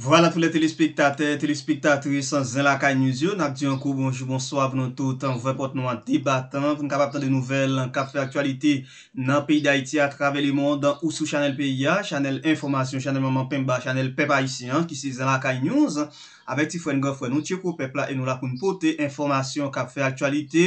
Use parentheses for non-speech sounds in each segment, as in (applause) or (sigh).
Vwala pou le telespektater, telespektatris, zan lakay nouzyo, nak diyonkou, bonjou, bonsoab nou toutan, vwepot nou an debatan, pou nou kapap tan de nouvel, kapfe aktualite nan peyi da iti a travelemon dan ou sou chanel PIA, chanel informasyon, chanel maman pemba, chanel pepa isi an, ki si zan lakay nouzyo. Avèk ti fwen gè fwen nou tjekou pepla e nou lakoun pote, informasyon kap fè aktualite.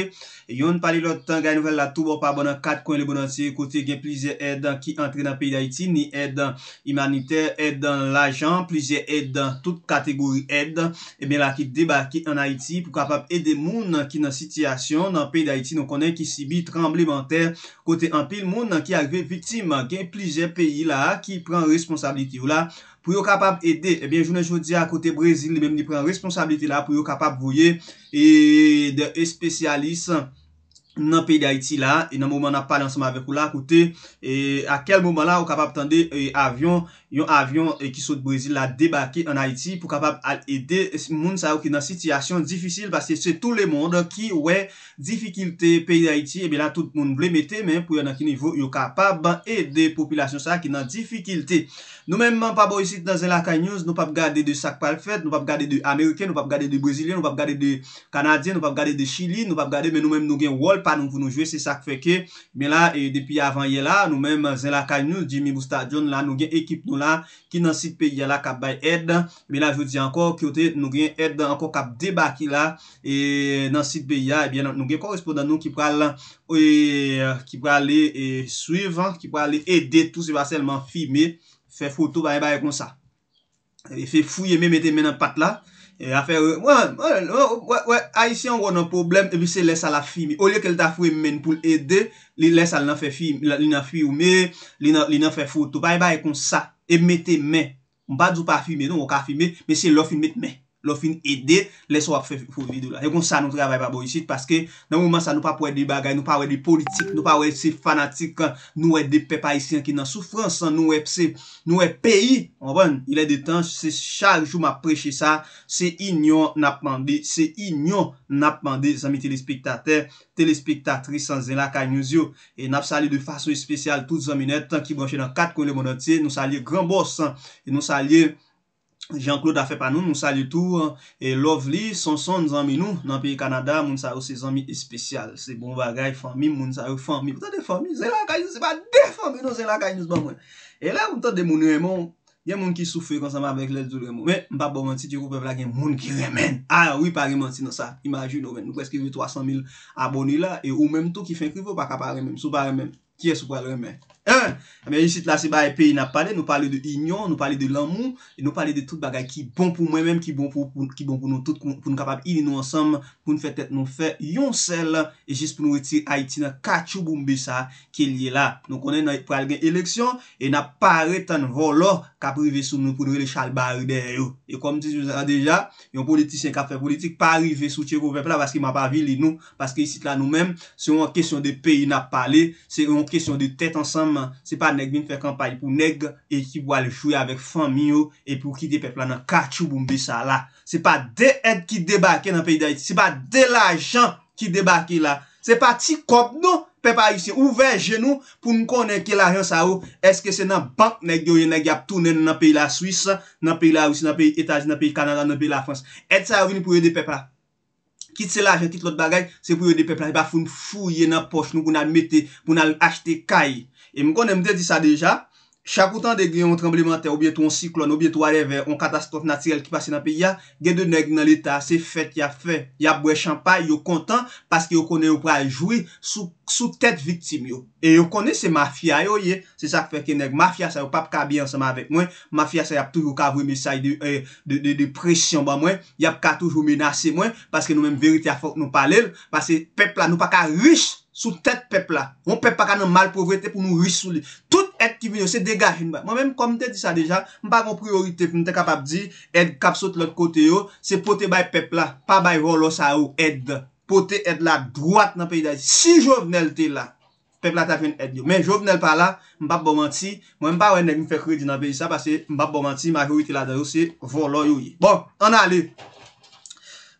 E yon pali lòt tan gè nouvel la toubò pa bonan kat kon le bonansye kote gen plizè edan ki antre nan peyi da iti ni edan imaniter, edan lajan, plizè edan, tout kategori edan. E ben la ki debakè an a iti pou kapap edè moun nan ki nan sityasyon nan peyi da iti nou konen ki sibi tremble bantè kote an pil moun nan ki akve vitim gen plizè peyi la ki pran responsabilite ou la. Pou yo kapap ede, ebyen jounen joudi a kote Brezil, li menm ni pren responsabilite la pou yo kapap voye e de espesyaliste nan peyi de Haiti la e nan mouman nan pale ansama vek ou la akoute, e akel mouman la ou kapap tande e, avyon yon avyon e, ki sou de Brazil la debake an Haiti pou kapap al ede moun sa ou ki nan sitiyasyon difisil paske se tou le moun ki we difikilte peyi de Haiti e be la tout moun vle mette men pou yon an ki nivou yo kapap ban e de popilasyon sa ki nan difikilte nou menman pa bo yosite nan Zellakay News nou pap gade de Sac Parfait nou pap gade de Ameriken, nou pap gade de Brezilyen nou pap gade de Kanadyen, nou pap gade de Chili nou pap gade men nou menm nou gen Wolp pa nou pou nou jwe, se sak feke, men la, e depi avan ye la, nou men, zen la kay nou, jimi mou stadion la, nou gen ekip nou la, ki nan sit peye la kap bay ed, men la, je di anko, kyo te, nou gen ed anko kap debaki la, e nan sit peye la, ebyen, nou gen korespondan nou, ki pral la, oye, ki pral le, e suyv, ki pral le ede tou, se va selman fime, fe foutou baye baye kon sa, e fe fouye me mette men an pat la, E Afè wè, a yi si an wò nan poublem, ebi se lè sa la filmè. O liè ke lè ta filmè, pou l'ède, lè sa lè nan filmè, lè nan filmè, lè nan filmè. Toupa e bè yè kon sa, e mè te mè. Mpa djou pa filmè, nou wò ka filmè, mè se lè filmè mè. lò fin edè, lè sou ap fè fò videou la. E kon sa nou travè pa bo yisit, paske nan mouman sa nou pa pouè e di bagay, nou pa wè e di politik, nou pa wè e si fanatik, nou wè di pe paisyen ki nan soufransan, nou wè pse, nou wè peyi, an bon, ilè de tan, se charjou ma preche sa, se inyon nap mandi, se inyon nap mandi, zami telespektater, telespektatris, san zè la kanyouzyo, e nap sali de fason espesyal, tout zaminè, tan ki broche dan kat kon le mounan tse, nou sali gran borsan, nou sali, Jean-Claude a fe pa nou, moun sali tou, eh, lov li, son son nou zanmi nou, nan piye Kanada, moun sa yo se zanmi espesyal, se bon bagay, fami, moun sa yo fami, non, moutan ah, oh, de fami, se la ka yon, se pa de fami, nou se la ka yon, se bon mwen. E la moutan de moun remon, yon moun ki soufri konsanman vek lèl tout remon, men, mpa bon menti ti koupe vla gen moun ki remen, a, wii pari menti nou sa, imajou nou ven, nou peskive 300 mil aboni la, e ou menm tout ki fen krivo pa kaparemen, soupari men, kiye soupari remen. Amè, yon site la se ba e peyi na pale Nou pale de ignyon, nou pale de lamoun Nou pale de tout bagay ki bon pou mwen mèm Ki bon pou nou tout, pou nou kapap ili nou ansam Poun fè tèt nou fè, yon sel E jist pou nou reti Aitina Kachou Bumbisa, ke liye la Nou konen nou pral gen eleksyon E na pare tan volor Kapri ve sou nou pou nou le chal bari der yo E kom ti sou zara deja Yon politisyen kapre politik, pari ve sou chèkou Fè pè la, baski ma pa vi li nou Baski yon site la nou mèm, se yon kèsyon de peyi na pale Se yon kèsyon de tèt ansam se pa neg vin fe kampay pou neg e ki wale chouye avek fami yo e pou kite pepla nan karchou boumbe sa la se pa de ed ki debake nan peyi da iti se pa de la jan ki debake la se pa ti kop nou pepa yu se ouve genou pou nou konen ke la jan sa ou eske se nan bank neg yo yon nagyap tounen nan peyi la Suisse nan peyi la Ousse, nan peyi Etasie, nan peyi Kanada, nan peyi la Frans ed sa yon vini pou yon de pepla kite se la jan, kite lot bagay se pou yon de pepla se pa foun fouye nan poch nou pou nan mette pou nan achete kaye E m konen m de di sa deja, chakoutan de gri yon tremblemente, oubyen tou yon siklon, oubyen tou areve, yon katastrofe natirel ki pase nan piya, gen de neg nan lita, se fet yon fe, yon boye champay, yon kontan, paske yon konen yon pral jouy, sou tet viktim yon. E yon konen se mafya yon ye, se sa feke neg, mafya sa yon pap ka biyan seman vek mwen, mafya sa yon toujou ka vwe mesay de euh, presyon ba mwen, yon ka toujou menase mwen, paske nou menm veritya fok nou pale, paske pepla nou pa ka riche, Sou tèt pèpla. Ou pèpa ka nan malpouvre te pou nou risou li. Tout et ki vi yo se degajin ba. Mwen mèm kom te di sa deja. Mwen pa kon priorite pou mwen te kapap di. Et kap sot lòt kote yo. Se pote bay pèpla. Pa bay volo sa yo. Et. Pote et la. Dwaat nan pey daji. Si jovenel te la. Pèpla ta fin et yo. Men jovenel pa la. Mwen pa bomanti. Mwen mpa wè nevi fè kredi nan pey sa. Pase mwen pa bomanti. Majori te la da yo se volo yo ye. Bon. An a li.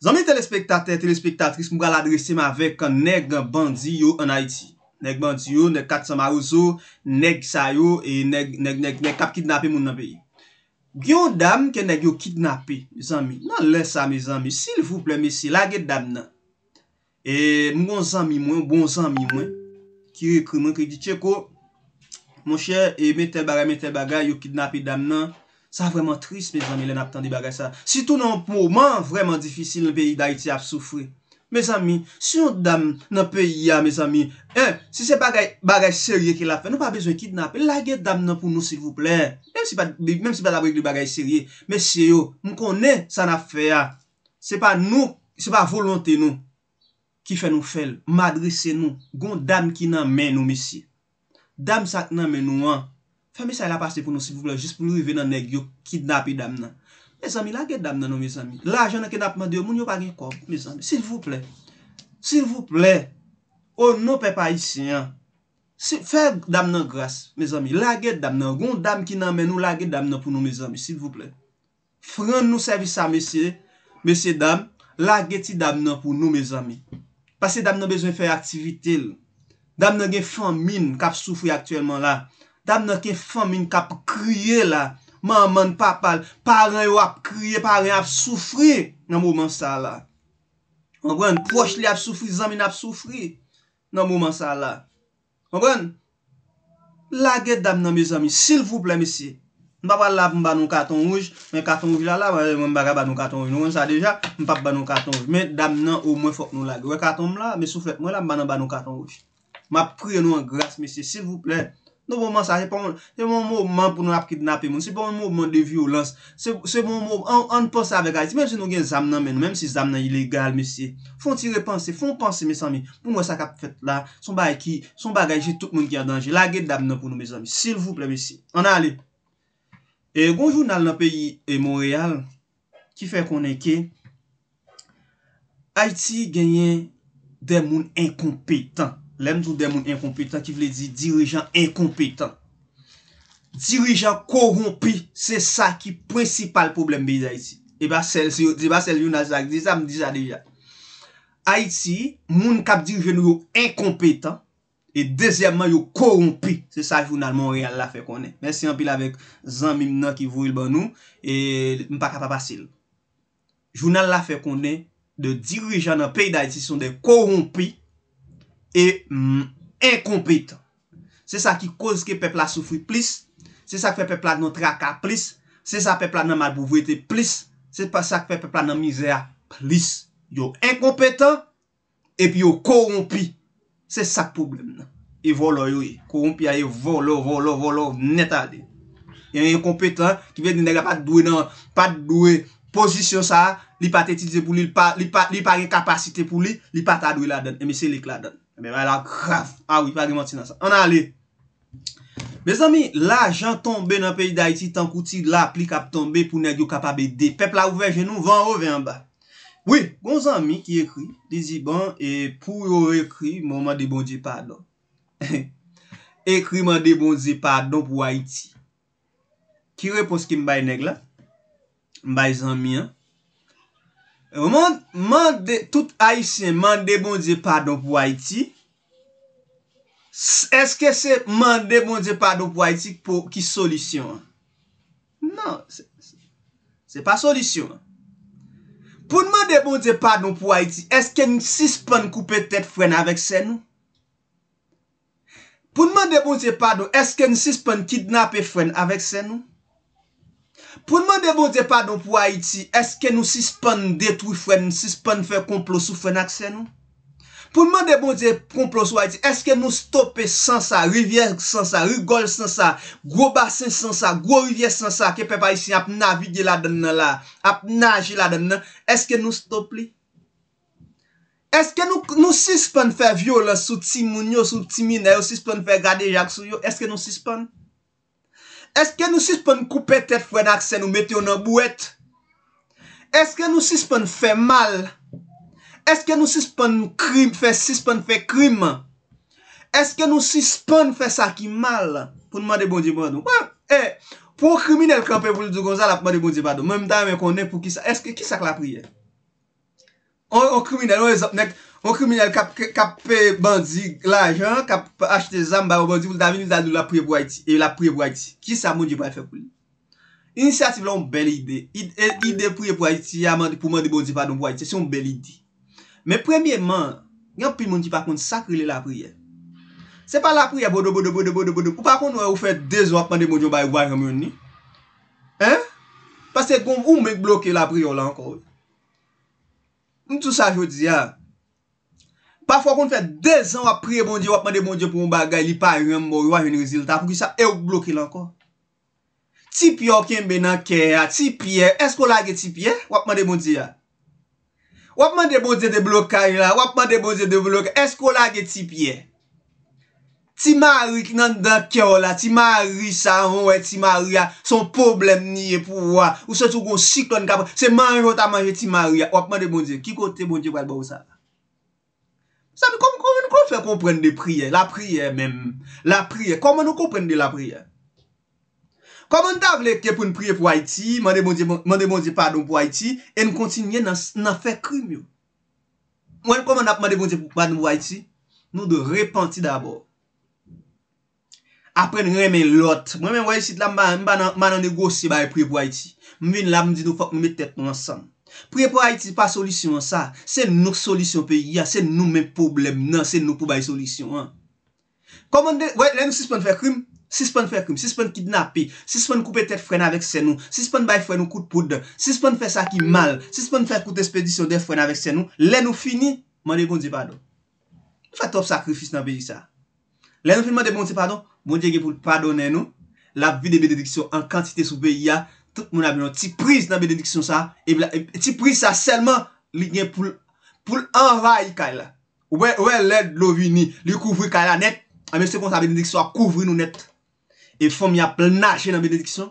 Zanmi telespektater, telespektatris mou gwa la dresim avek an neg bandi yo an Haiti. Neg bandi yo, neg katsam arouzo, neg sayo, e neg kap kidnapé moun nan peyi. Gyon dam ke neg yo kidnapé, zanmi, nan lè sa me zanmi, sile fouple mesi, lage dam nan. E moun zanmi mwen, moun zanmi mwen, ki re krimen, ki di tse ko, moun chè, e mè te baga, mè te baga, yo kidnapé dam nan, Sa vreman tris, me zami, lè nap tan di bagay sa. Si tou nan pouman vreman difisil, lè vè yi da iti ap soufri. Me zami, si yon dam nan pe yi ya, me zami, se se bagay serye ki la fe, nou pa bezwen kidnap, lage dam nan pou nou, sivouple. Mèm se pa dabou yi bagay serye. Mèm se yo, mkone, sa na fe ya. Se pa nou, se pa volante nou, ki fe nou fel, madrese nou, gon dam ki nan men nou, me si. Dam sak nan men nou an, Fèmè sè la pasè pou nou, s'il vous plè, jis pou lou y vè nan negyo, ki dapè e dam nan. Mè zami, lage dapè nan nou, mè zami. Laje nan ki dapè man diyo, moun yo pa gen kòp, mè zami. S'il vous plè. S'il vous plè, ou nou pe pa y siyan. Fè dam nan gras, mè zami. Lage dapè nan. Gon dam ki nan men nou, lage dapè nan pou nou, mè zami. S'il vous plè. Frèn nou servisa, mè sè, mè sè dam, lage ti dam nan pou nou, mè zami. Pase dam nan bezwen fè aktivite l Dam nan ke fan min kap kriye la. Man man papal. Paran yo ap kriye. Paran ap soufri. Nan mouman sa la. Anwen. Pwosh li ap soufri. Zamin ap soufri. Nan mouman sa la. Anwen. Laget dam nan me zami. Sil vouple mesi. Mpapal la mba nou katon ouj. Men katon ouj la la. Mpapal la mba nou katon ouj. Nou an sa deja. Mpapal la mba nou katon ouj. Men dam nan ou mwen fok nou laget. Mwen katon ouj la. Mesi souflet mwen la. Mba nan mba nou katon ouj. Mpapal pre nou an Nou bon pou moun sa, se moun moun moun pou nou ap kidnap e moun, se moun moun moun de violans, se moun moun, an pou sa vek Aiti, menm se nou gen zam nan men, menm se zam nan ilegal, mesi, foun ti repanse, foun panse, mesan mi, pou moun sa kap fet la, son ba e ki, son ba gaje, tout moun ki a danje, la gen dam nan pou nou mesan mi, sil vou ple, mesi, an ale. E gounjou nan nan peyi e Montreal, ki fe konen ke, Aiti genyen den moun enkompetant. Lèm doudè moun enkompetant ki vle di dirijan enkompetant. Dirijan korompi, se sa ki prinsipal problem bi de Haitie. E ba sel yon azak, disa m disa deja. Haitie, moun kap dirijan yo enkompetant, e dezèmman yo korompi, se sa jounal Montreal la fè konè. Mè si anpil avèk zan mim nan ki vwil ban nou, e mpaka pa pasil. Jounal la fè konè, de dirijan nan pey de Haitie son de korompi, E, m, mm, enkompetan. Se sa ki koz ke pepla soufri plis, se sa ke pepla nou traka plis, se sa pepla nou mabouvete plis, se sa ke pepla nou mizera plis. Yo, enkompetan, epi yo korompi, se sa problem nan. E volo yo, korompi a yo, volo, volo, volo, neta de. Enkompetan, ki ve di nega pat dwe nan, pat dwe, pozisyon sa, li pat etizebou li, li pat rekapasite pou li, li pat adwe la den, eme se lik la den. Mè mè la kraf. A wè, pa gri mwati nan sa. An ale. Mè zanmi, la jan tombe nan peyi da iti. Tan kouti la pli kap tombe pou neg yo kapabede. Pep la ouve genou, van ouve an ba. Wè, bon zanmi ki ekri. Dizi bon, pou yo re ekri, mwen mwen debonje padon. Ekri (laughs) mwen bon debonje padon pou a iti. Ki repos ki mbay neg la. Mbay zanmi an. Mande, mande, tout Aisyen mande moun diye padon pou Haiti. Eske se mande moun diye padon pou Haiti ki solisyon? Nan, se pa solisyon. Pou mande moun diye padon pou Haiti, eske nisis pan koupe tet fwen avek sen nou? Pou mande moun diye padon, eske nisis pan kidnap fwen avek sen nou? Pounman de bon de padon pou Haiti, eske nou sispande detwifren, sispande fe komplo soufren akse nou? Pounman de bon de komplo sou Haiti, eske nou stoppe sansa, rivye sansa, rigol sansa, gro basen sansa, gro rivye sansa, ke pepa isi ap navide la dene la, ap nage la dene la, eske nou stoppe li? Eske nou sispande fe vyo lan sou timoun yo, sou timine yo, sispande fe gade jak sou yo, eske nou sispande? Eske nou sispon koupe tet fwen akse nou meti ou nan bouet? Eske nou sispon fè mal? Eske nou sispon fè sispon fè krim? Eske nou sispon fè sakim mal? Poun mwade bon di bado? Mwen, e, pou kriminel kranpe voul di gonza la poun mwade bon di bado, mwen mda mwen konen pou ki sa? Eske ki sak la priye? Ou kriminel, ou e zopnek? Mwen kriminyal kap pe bandi la ajan, kap achete zanm baro bandi, voul dami nou zanlou la priye woy ti. E la priye woy ti. Ki sa moun di woy fè pou li? Inisiatif la moun beli ide. Ide priye woy ti pou moun di bandi woy ti, se moun beli ide. Men premièman, yon priye moun di pa kont sakri li la priye. Se pa la priye bodo bodo bodo bodo bodo, pou pa kont wè ou fè dez wakman di moun di woy woy moun ni. Eh? Pase kon ou mwen blokè la priye woy la ankol. Moun tou sa jwoti ya. Ah, Pa fwa kon fwe de zan wap pre bondye wapman de bondye pou m bagay li pa yon mori waj yon reziltan pou ki sa ev bloki lankon. Tipi yon kenbe nan kè ya, tipi e, esko bon bon la ge tipi e, wapman bon de bondye ya. Wapman de bondye de blokay la, wapman de bondye de blokay, esko la ge tipi e. Timarik nan dan kè yo la, timarik sa yon we, timarik ya, son problem niye pou wwa, ou se tou kon siklon kapon, se manjot a manjot timarik ya, wapman de bondye, kiko te bondye wad ba ou sa la. Sa mi komon kon fè kompren de priye? La priye menm. La priye. Koman nou kompren de la priye? Koman ta vle kepoun priye pou Haiti, mande bon di pardon pou Haiti, en kontinye nan fè krim yo? Mwen koman ap mande bon di pardon pou Haiti? Nou de repenti d'abo. Apen remen lot. Mwen mwen wè yè sit la mba nan negosi ba priye pou Haiti. Mwen la mdi nou fòk mwen mè tèt mwen sanm. Prie non, pou bon bon bon a iti pa solisyon an sa, se nou solisyon pe yi an, se nou men problem nan, se nou pou bay solisyon an. Koman de, wè, lè nou sispan fè krim, sispan fè krim, sispan kidnapè, sispan koupe tèt fren avèk sè nou, sispan bay fren ou koute poudè, sispan fè sa ki mal, sispan fè koute espédisyon dè fren avèk sè nou, lè nou fini, mande bondi padon. Fè top sakrifis nan beyi sa. Lè nou fini mande bondi padon, bondi ege pou padon lè nou, la vide bedediksyon an kantite sou pe yi an, Tit priz nan benediksyon sa, ti priz sa selman li gen pou l'envayi kayla. Ouwe led lovi ni, li kouvri kayla net, ame sepons nan benediksyon a kouvri nou net. E fom yap nanje nan benediksyon,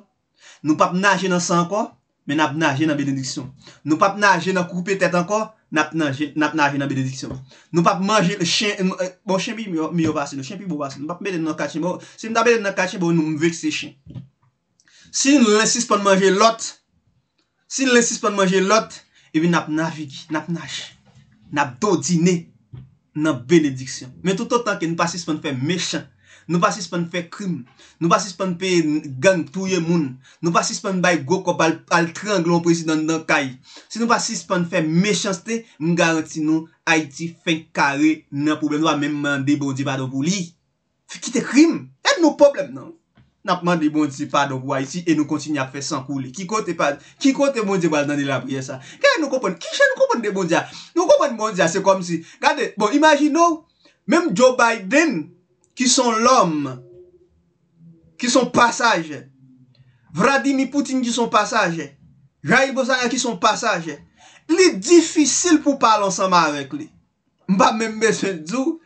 nou pap nanje nan san kwa, men ap nanje nan benediksyon. Nou pap nanje nan koupetet an kwa, nap nanje nan benediksyon. Nou pap manje le chen, bon chen pi mi yo vase, chen pi bo vase, nou pap benediksyon nan kache, sepons nan benediksyon nan kache, bon nou mvek se chen. Si nou lè sispan manje lot, si nou lè sispan manje lot, ebi nap na vik, nap naj, nap do dine, nap benediksyon. Men tout otan ke nou pa sispan fè mechan, nou pa sispan fè krim, nou pa sispan pè gang pouye moun, nou pa sispan bay go kop al tranglou an prezidant dan kay, si nou pa sispan fè mechans te, m garanti nou Haiti fè kare nan problem. Nou pa mèm mèm debo di vado pou li. Fi kite krim, et nou problem nan. Napman di bon di si pa do gwa isi e nou kontini a fe sankou li. Ki kote bon di waz nan di la priye sa. Kè yon nou kompon? Kè yon nou kompon di bon di ya? Nou kompon di bon di ya se kom si. Gade, bon, imajin nou. Mem Joe Biden ki son lom. Ki son pasaje. Vladimir Poutine ki son pasaje. Jair Bosanya ki son pasaje. Li difisil pou pal ansama avek li. Mba mbè mbè sè djou.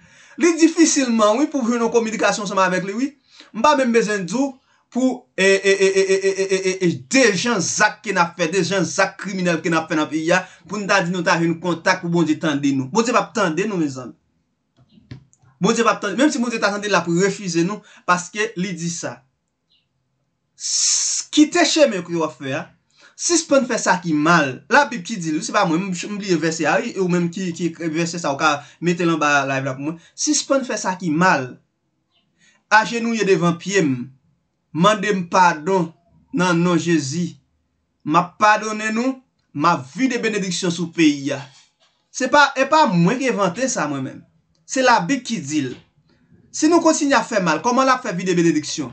Li difisilman wè pou joun nou komidikasyon ansama avek li wè. Mba mbe mbezen dou pou e e e e e e e e e e e e dejan zak ke nap fe, dejan zak kriminel ke nap fe nap fe ya, pou nta di nou ta re nou kontak pou bon di tende nou. Bon di pap tende nou men zan. Bon di pap tende, menm si bon di ta tende la pou refize nou, paske li di sa. Ki teche men kou yo fe ya, si spen fe sa ki mal, la bib ki di lou, se pa mwen mbi yon verse a, e, ou menm ki verse sa ou ka mette lan ba live la pou mwen, si spen fe sa ki mal, Ajenou ye devan piem, mande mpardon nan nou jezi, ma padonen nou, ma vi de benediksyon sou peyi ya. Se pa mwen ki evante sa mwen men, se la bi ki dil. Se nou kontinye a fe mal, koman la fe vi de benediksyon?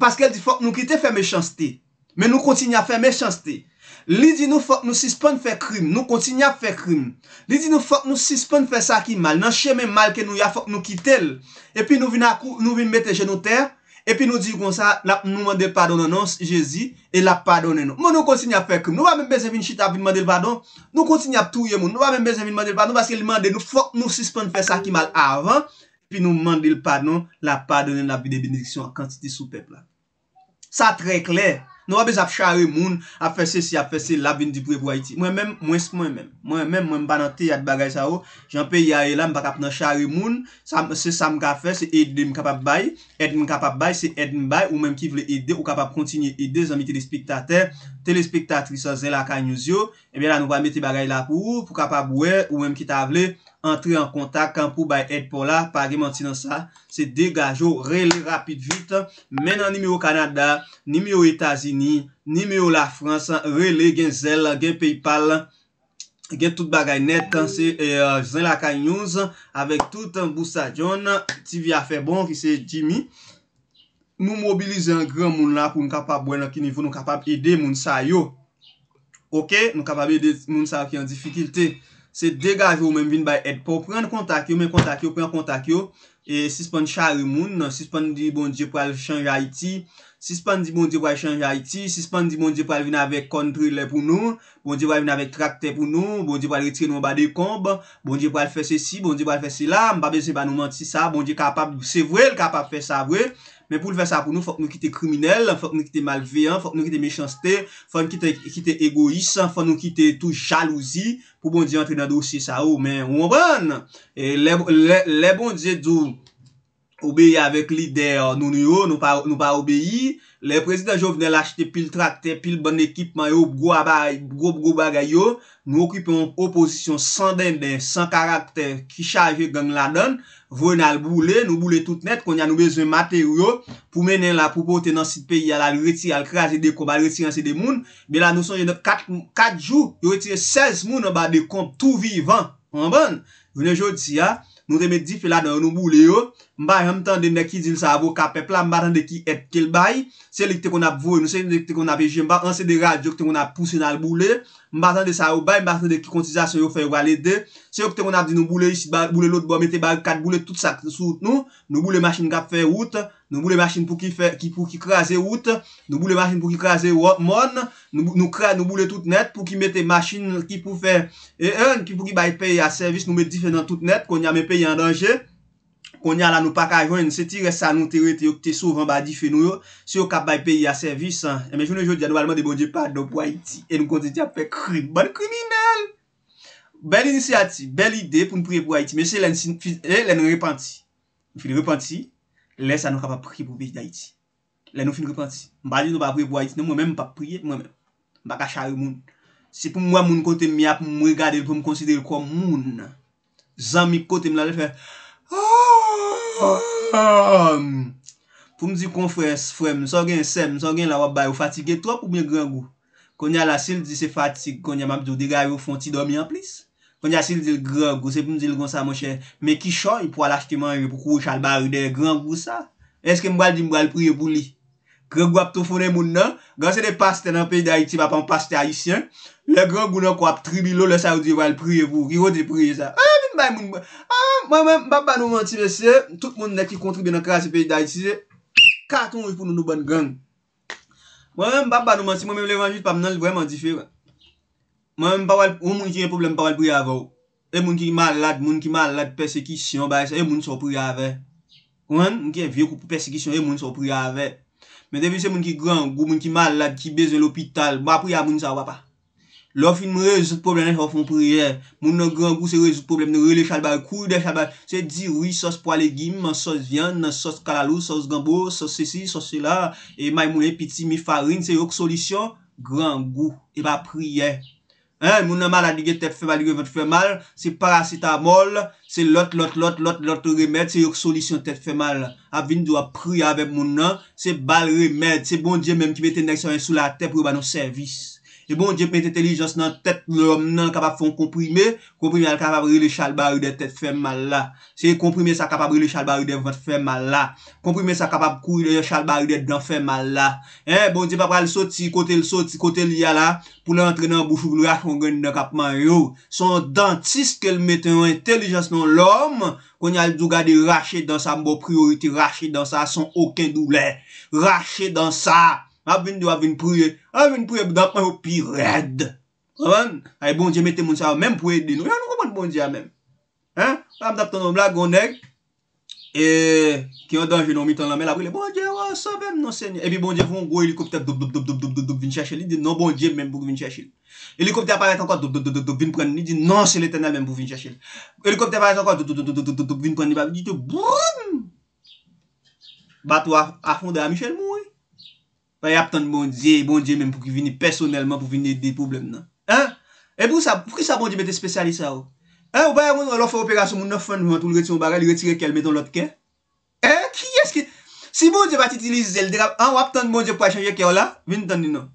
Paske el di fok nou kite fe mechansite, men nou kontinye a fe mechansite. Li di nou fok nou sispon fè krim, nou kontin ap fè krim. Li di nou fok nou sispon fè sakimal, nan chèmen mal ke nou ya fok nou kitel. E pi nou vin akou, nou vin mette gen nou ter, e pi nou di kon sa, nou mande padon nan ons, jezi, e la padone nou. Moun nou kontin ap fè krim, nou va men bezè vin chita, nou kontin ap touye moun, nou va men bezè vin mande padon, nou va se li mande nou fok nou sispon fè sakimal avan, e pi nou mande li padon, la padone nan ap vide benediksyon akantiti sou pepla. Sa tre kler. Nou wap bez ap chare moun ap fese si ap fese la vin di pre wawiti. Mwen men, mwen se mwen men. Mwen men, mwen banante yad bagay sa ou. Jampi yare la m bak ap nan chare moun. Se sa m ka fese, se edi m kapap bay. Edi m kapap bay, se edi m bay. Ou menm ki vle edi, ou kapap kontini edi. Zanmi telespektater, telespektatrisazen la ka nyozyo. Ebya eh la nou wap meti bagay la pou. Pou kapap we, ou menm ki tavle. Entre an kontak kan pou bay et pou la Pari manti nan sa Se degajo, rele rapit vit Menan ni me ou Kanada Ni me ou Etazini Ni me ou la Fransa Rele gen zel, gen Paypal Gen tout bagay net Zan la kanyouz Avek tout, bousa joun Ti vi a fe bon ki se jimi Nou mobilize an gran moun la Pou nou kapap bwen an ki nivou Nou kapap ede moun sa yo Nou kapap ede moun sa yo ki an difikilte Se degajo ou men vin bay et pou pren kontak yo men kontak yo pren kontak yo E sispan di chare moun, sispan di bon di pou al chanj Aiti Sispan di bon di pou al chanj Aiti, sispan di bon di pou al vin avek kontre le pou nou Bon di pou al vin avek trakte pou nou, bon di pou al ritre nou ba de komb Bon di pou al fese si, bon di pou al fese la, mba bezè ba nou manti sa Bon di kapap, se vwe, l kapap fese sa vwe Men pou l vè sa pou nou, fòk nou ki te kriminel, fòk nou ki te malveyan, fòk nou ki te mechanstè, fòk nou ki te egoïsan, fòk nou ki te tou jalouzi. Pou bon di an tre nan dosye sa ou, men, ou an ban! E le bon di di ou... Obeye avèk lider nou nou yo, nou pa obeye. Le prezident jo vene lachete pil trakte, pil bon ekipman yo, go apay, go go bagay yo. Nou okipon oposisyon sanden den, san karakter ki chaje gang la don. Vwene al boule, nou boule tout net, kon ya nou bezon mater yo. Pou mene la pou bote nan sit peyi, al al reti, al krasi de ko, al reti ansi de moun. Be la nou son jenot 4 jou, yo reti 16 moun, an ba de kont tou vivan, an ban. Vwene jodi si ya, nou reme difi la don, nou boule yo. m ba yonm tan dene ki dil sa avou kapepla m ba tan de ki etkel bay se li kte kon ap vo nou se li kte kon ap veje m ba anse de radyo kte kon ap pouse nan l boule m ba tan de sa avou bay m ba tan de ki kontizasyon yo fè yon valede se yo kte kon ap di nou boule yisi boule lout bo mette bag kat boule tout sa sou nou nou boule masjine kape fè route nou boule masjine pou ki kreaze route nou boule masjine pou ki kreaze wot mon nou kreade nou boule tout net pou ki mette masjine ki pou fè e eon ki pou ki bay peye a servis nou mette difenant tout net kon yame peye an danje Mwenya la nou pa kajwen, se ti resa nou teret yo kte souvan ba di fenou yo, se yo kap bay peyi a servis an, e menjoun yo jodi anou alman de bojepa do pwa iti, e nou konti di apè kriban kriminel. Bel inisiatif, bel ide pou mpouye pwa iti, me se lè n repanti, mpouye repanti, lè sa nou kapap pri pou bejda iti. Lè nou fin repanti. Mba di nou pa kouye pwa iti, ne mwen menm pa priye mwen menm. Mba kachari moun. Se pou mwen moun kote m mi ap mou mregade, pou m konsidere kou moun. Zan mip kote m lal Poum di konfres, frem, so gen sem, so gen la wap bay, ou fatike, to pou mwen grangou Konya la sil di se fatike, konya mabidou di gaye ou fonti domi an plis Konya sil di grangou, se poum di lgon sa mwen chen Mwen ki choy, pou alaskeman yon, pou kou chal bari de grangou sa Eske mwal di mwal priye vou li Grangou ap to fonen moun nan, gansen de pasten an pey de Haiti, papan pasten Haitien Le grangou nan kwa ap tribi lo, le sa ou di wal priye vou, ki ou di priye sa Hey! Ah, mwen mwen bab ban nou man ti besye, tout moun ne ki kontribi nan krasi e pe di si, katoun wif pou nou nou ban gang. Mwen mwen bab ban nou man ti, mwen mwen le wan jit pa mnen al vwèman di fè. Mwen mwen mwen ki yon problem pwa mwen priy avè. E moun ki malad, moun ki malad persekisyon, ba ese, e moun sou priy avè. Mwen mwen ki yon vie koup persekisyon, e moun sou priy avè. Mwen de vi se moun ki gran, moun ki malad, ki bezè l'opital, moun priy avè moun sa wapè. Lo fin mou rezout poublem nan yon foun priye. Moun nan gran gou se rezout poublem nan rele chal bar kou, de chal bar... Se di riz sos pwa legim, sos vyan, sos kalalou, sos gambo, sos sesi, sos cela, e may moun epiti mi farin, se yon solisyon, gran gou, e ba priye. Moun nan mal adige te fè mal, adige vè fè mal, se parasita mol, se lot, lot, lot, lot, lot remèd, se yon solisyon te fè mal. Avin dwa priye avep moun nan, se bal remèd, se bon diye mèm ki mette nèk soren sou la tep, Je bon jep met entelijans nan tèt lòm nan kapap fon komprime, komprime al kapab rile chalbari de tèt fèm malla. Se komprime sa kapab rile chalbari de vòt fèm malla. Komprime sa kapab kou rile chalbari de dòm fèm malla. Bon, je pa pral soti, kote l soti, kote l yala, pou lè antrenan bouchou vlou akon gwen nan kapman yò. Son dantis ke l meten an entelijans nan lòm, kon yal dougade rache dan sa mbò prioriti, rache dan sa, son okè dou lè, rache dan sa. ap vin di ou ap vin priye, ap vin priye bi dap pen ou pi red. Favan? Ay bon diye mette moun sa ou menm priye di nou. Jan nou kompon bon diye a menm. Ha? A ap dap ton omb la gondek. E, ki an danje nou mi ton lamel aprile. Bon diye, wa sa menm non se nye. E bi bon diye voun gwo, helikopter dub dub dub dub dub dub dub vin chache li. Di nan bon diye menm pou vin chache li. Helikopter aparet ankon dub dub dub dub dub dub vin pren ni. Di nan se l'eternal menm pou vin chache li. Helikopter aparet ankon dub dub dub dub dub dub dub vin pren ni. Di nan se l'eternal menm Bay ap tante bon bondye, bondye menm pou ki vini personelman pou vini de poublem nan. Ha? E pou ki sa bondye mette spesyalisa ou? Ha? Ou baye moun lor fè operasyon moun 9 an, moun tou lreti yon barel, lreti rekel, metton lot ke? Ha? Ki eske? Si bondye bat itilize el, dey ap, an wap tante bondye pou a chanje ke ou la, vini tante di nan.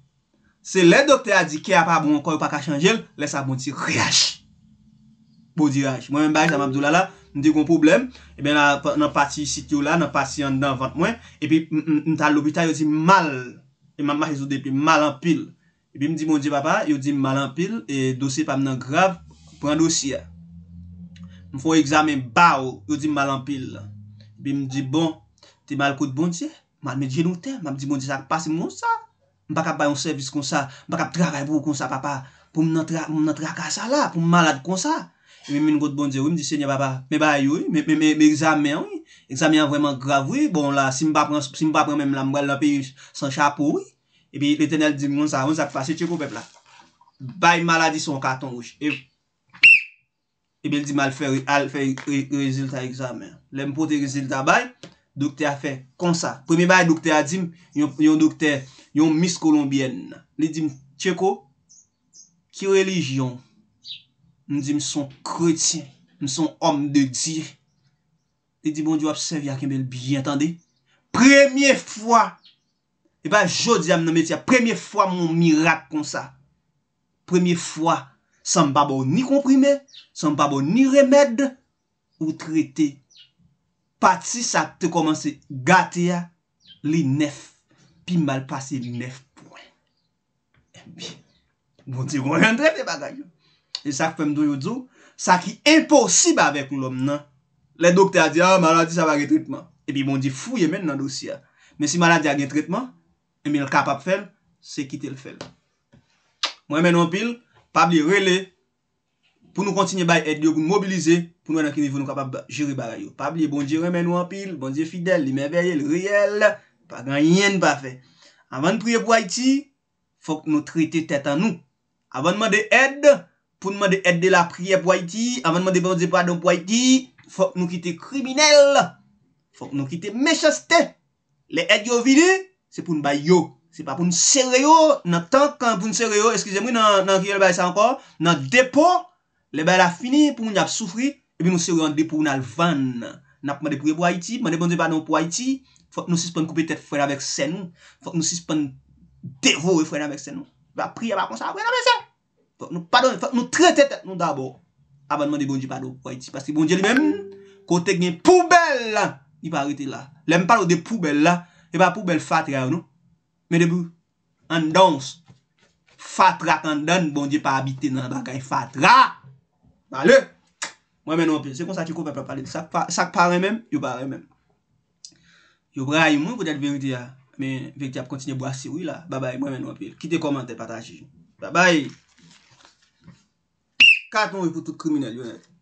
Se le dokte a di ke ap ap bon kon ou pa ka chanje el, lesa bondye riach. Bo di riach. Mwen mba jama mdou la la. Mwen di kon poublem, e ben nan pati sit yo la, nan pati yon dan vant mwen, e pi mwen tal lopita yo di mal, e mwen ma rezo de pi mal an pil. E pi mwen di mwen di papa, yo di mal an pil, e dosye pa mnen grav, pran dosye. Mwen fwen examen ba ou, yo di mal an pil. E pi mwen di bon, ti mal kout bon ti, mal mwen di genouten, mwen di mwen di sak pasi mwen sa. Mwen baka bayon servis kon sa, mwen baka trakay pou kon sa papa, pou mnen trakay sa la, pou mwen malad kon sa. E mi mwen gote bondye, wim di se nye baba, me bay woy, me examen woy, examen vweman grav woy, bon la, si mba premen mlam woy lopi yon san chapo woy. E pi, lè tenè l di, mwen sa, mwen sa kwa se tcheko pepla. Bay maladi son katon woy. E, e bel di mal fè, al fè rezultat examen. Lè mpote rezultat bay, dokte a fè konsa. Premi bay, dokte a dim, yon dokte, yon miskolombienne. Li dim, tcheko, ki relijyon? m di m son kretien, m son om de dir, di di bon di yo apsev ya kem bel bi, entande, premye fwa, e pa jodi am namet ya, premye fwa moun mirak kon sa, premye fwa, san m pa bo ni komprime, san m pa bo ni remed, ou trete, pati sa te komanse, gate ya, li nef, pi mal pase li nef, pouen, eh e bi, bon di kon rentre pe pati ak yo, Se sak fèm do yo dzo, sak yi imposib avèk ou lòm nan. Le dokte a di, ah, maladi sa va gen tritman. Epi bon di fouye men nan dosya. Men si maladi a gen tritman, eme l e kapap fèl, se kite l fèl. Mwen men wampil, pabli rele, pou nou kontinye baye et diyo koun mobilize, pou nou anakini voun nou kapap jiri bagay yo. Pabli bon di remen wampil, bon di fidel, li mè veye l riyel, pa gran yen pa fè. Avan priye pou Haiti, fòk nou trite tèt an nou. Avan mande et de, Foun mwen de ed de la priye pou a iti, avan mwen de bon zebou adon pou a iti, fok nou kite kriminel, fok nou kite meshaste, le ed yo vidi, se pou n bay yo, se pa pou n seryo, nan tankan pou n seryo, eskize mwen nan kirel bay sa ankor, nan depo, le bay la fini pou mwen jap soufri, e pi nou seryo an depo ou nan lvan, nap mwen de priye pou a iti, mwen de bon zebou adon pou a iti, fok nou sispan koupe tet fwen avek sen, fok nou sispan devou fwen avek sen, va priye ba konsa fwen avek sen, Noun padon, noun trete, noun dabo Abanman de bonje padon, woy ti Paske bonje li mem, kote gen poubel la Li pa arite la Lem padon de poubel la, e ba poubel fatra yo nou Men debu, an dans Fatra kan dan Bonje pa abite nan baka, e fatra Vale Mwen men wapil, se kon sa ki koupe pa pale Sak pare men, yo pare men Yo bra yon moun pou det verite ya Men verite ya pou kontine bo a siri la Babay, mwen men wapil, kite komante pataje Babay kat nou yon pou tout koumine lyo e.